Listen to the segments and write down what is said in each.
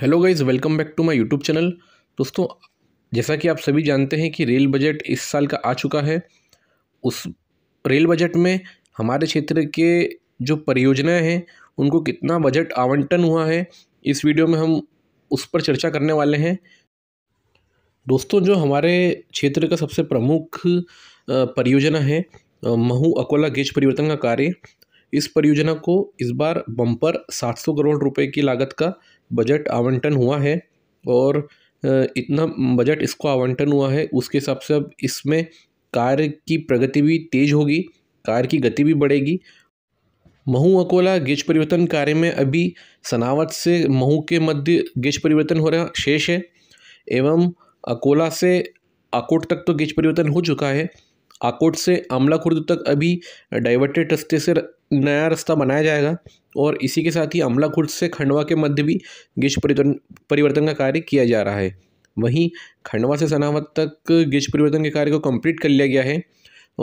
hello guys welcome back to my YouTube channel दोस्तों जैसा कि आप सभी जानते हैं कि रेल बजट इस साल का आ चुका है उस रेल बजट में हमारे क्षेत्र के जो परियोजनाएं हैं उनको कितना बजट आवंटन हुआ है इस वीडियो में हम उस पर चर्चा करने वाले हैं दोस्तों जो हमारे क्षेत्र का सबसे प्रमुख परियोजना है महू अकोला गेज परिवर्तन का कार्य इस परियोजना को इस बार बम्पर सात करोड़ रुपये की लागत का बजट आवंटन हुआ है और इतना बजट इसको आवंटन हुआ है उसके हिसाब से अब इसमें कार्य की प्रगति भी तेज होगी कार की गति भी बढ़ेगी महू अकोला गेज परिवर्तन कार्य में अभी सनावट से महू के मध्य गेज परिवर्तन हो रहा शेष है एवं अकोला से आकोट तक तो गेज परिवर्तन हो चुका है आकोट से आमला खुर्द तक अभी डाइवर्टेड रस्ते से नया रास्ता बनाया जाएगा और इसी के साथ ही अमला खुर्द से खंडवा के मध्य भी गिज परिवर्तन परिवर्तन का कार्य किया जा रहा है वहीं खंडवा से सनावत तक गिज परिवर्तन के कार्य को कंप्लीट कर लिया गया है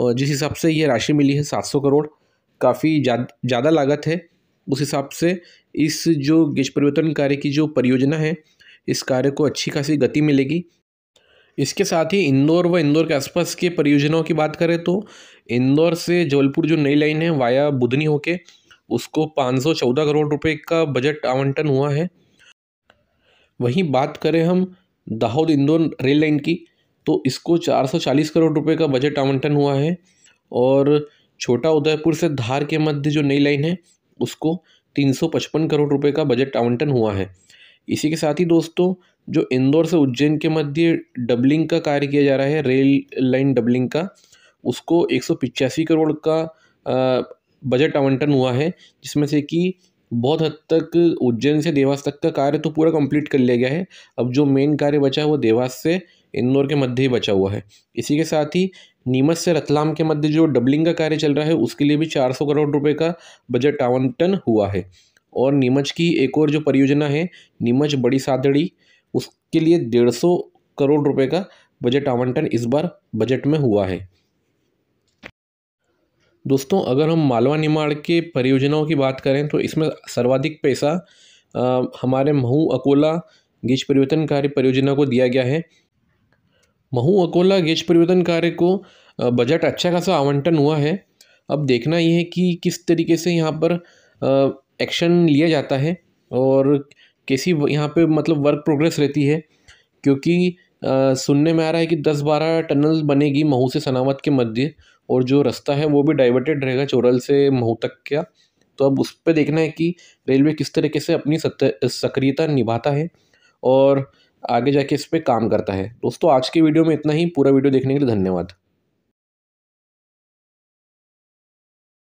और जिस हिसाब से ये राशि मिली है सात सौ करोड़ काफ़ी ज़्यादा लागत है उस हिसाब से इस जो गिज परिवर्तन कार्य की जो परियोजना है इस कार्य को अच्छी खासी गति मिलेगी इसके साथ ही इंदौर व इंदौर के आसपास के परियोजनाओं की बात करें तो इंदौर से जबलपुर जो नई लाइन है वाया बुधनी होके उसको 514 करोड़ रुपए का बजट आवंटन हुआ है वहीं बात करें हम दाहोद इंदौर रेल लाइन की तो इसको 440 करोड़ रुपए का बजट आवंटन हुआ है और छोटा उदयपुर से धार के मध्य जो नई लाइन है उसको 355 करोड़ रुपए का बजट आवंटन हुआ है इसी के साथ ही दोस्तों जो इंदौर से उज्जैन के मध्य डबलिंग का कार्य किया जा रहा है रेल लाइन डबलिंग का उसको एक करोड़ का बजट आवंटन हुआ है जिसमें से कि बहुत हद तक उज्जैन से देवास तक का कार्य तो पूरा कंप्लीट कर लिया गया है अब जो मेन कार्य बचा है वो देवास से इंदौर के मध्य ही बचा हुआ है इसी के साथ ही नीमच से रतलाम के मध्य जो डबलिंग का कार्य चल रहा है उसके लिए भी 400 करोड़ रुपए का बजट आवंटन हुआ है और नीमच की एक और जो परियोजना है नीमच बड़ी सादड़ी उसके लिए डेढ़ सौ करोड़ रुपए का बजट आवंटन इस बार बजट में हुआ है दोस्तों अगर हम मालवा निर्माण के परियोजनाओं की बात करें तो इसमें सर्वाधिक पैसा हमारे महू अकोला गेज परिवर्तन कार्य परियोजना को दिया गया है महू अकोला गेज परिवर्तन कार्य को बजट अच्छा खासा आवंटन हुआ है अब देखना यह है कि किस तरीके से यहाँ पर एक्शन लिया जाता है और किसी यहाँ पे मतलब वर्क प्रोग्रेस रहती है क्योंकि आ, सुनने में आ रहा है कि दस बारह टनल बनेगी महू से सनावत के मध्य और जो रास्ता है वो भी डाइवर्टेड रहेगा चोरल से महू तक का तो अब उस पर देखना है कि रेलवे किस तरीके से अपनी सक्रियता निभाता है और आगे जाके इस पर काम करता है दोस्तों आज के वीडियो में इतना ही पूरा वीडियो देखने के लिए धन्यवाद